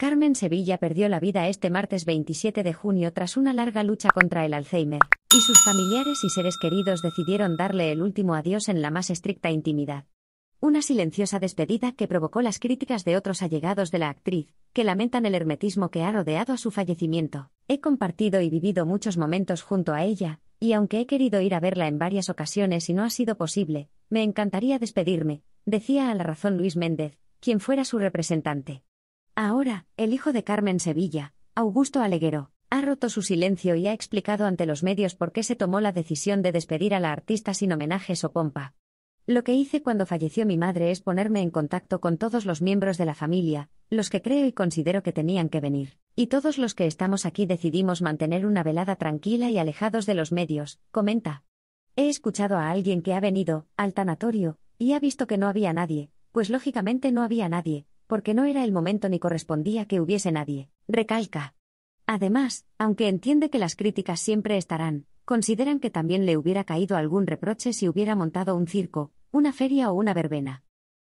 Carmen Sevilla perdió la vida este martes 27 de junio tras una larga lucha contra el Alzheimer, y sus familiares y seres queridos decidieron darle el último adiós en la más estricta intimidad. Una silenciosa despedida que provocó las críticas de otros allegados de la actriz, que lamentan el hermetismo que ha rodeado a su fallecimiento. He compartido y vivido muchos momentos junto a ella, y aunque he querido ir a verla en varias ocasiones y no ha sido posible, me encantaría despedirme, decía a la razón Luis Méndez, quien fuera su representante. Ahora, el hijo de Carmen Sevilla, Augusto Aleguero, ha roto su silencio y ha explicado ante los medios por qué se tomó la decisión de despedir a la artista sin homenajes o pompa. Lo que hice cuando falleció mi madre es ponerme en contacto con todos los miembros de la familia, los que creo y considero que tenían que venir, y todos los que estamos aquí decidimos mantener una velada tranquila y alejados de los medios, comenta. He escuchado a alguien que ha venido, al tanatorio, y ha visto que no había nadie, pues lógicamente no había nadie, porque no era el momento ni correspondía que hubiese nadie, recalca. Además, aunque entiende que las críticas siempre estarán, consideran que también le hubiera caído algún reproche si hubiera montado un circo, una feria o una verbena.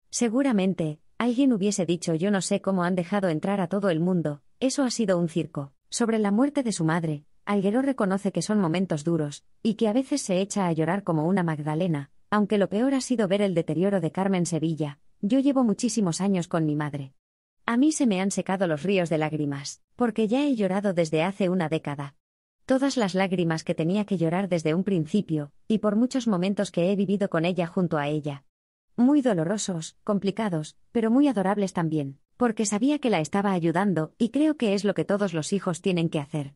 Seguramente, alguien hubiese dicho yo no sé cómo han dejado entrar a todo el mundo, eso ha sido un circo. Sobre la muerte de su madre, Alguero reconoce que son momentos duros, y que a veces se echa a llorar como una Magdalena, aunque lo peor ha sido ver el deterioro de Carmen Sevilla, yo llevo muchísimos años con mi madre. A mí se me han secado los ríos de lágrimas, porque ya he llorado desde hace una década. Todas las lágrimas que tenía que llorar desde un principio, y por muchos momentos que he vivido con ella junto a ella. Muy dolorosos, complicados, pero muy adorables también, porque sabía que la estaba ayudando, y creo que es lo que todos los hijos tienen que hacer.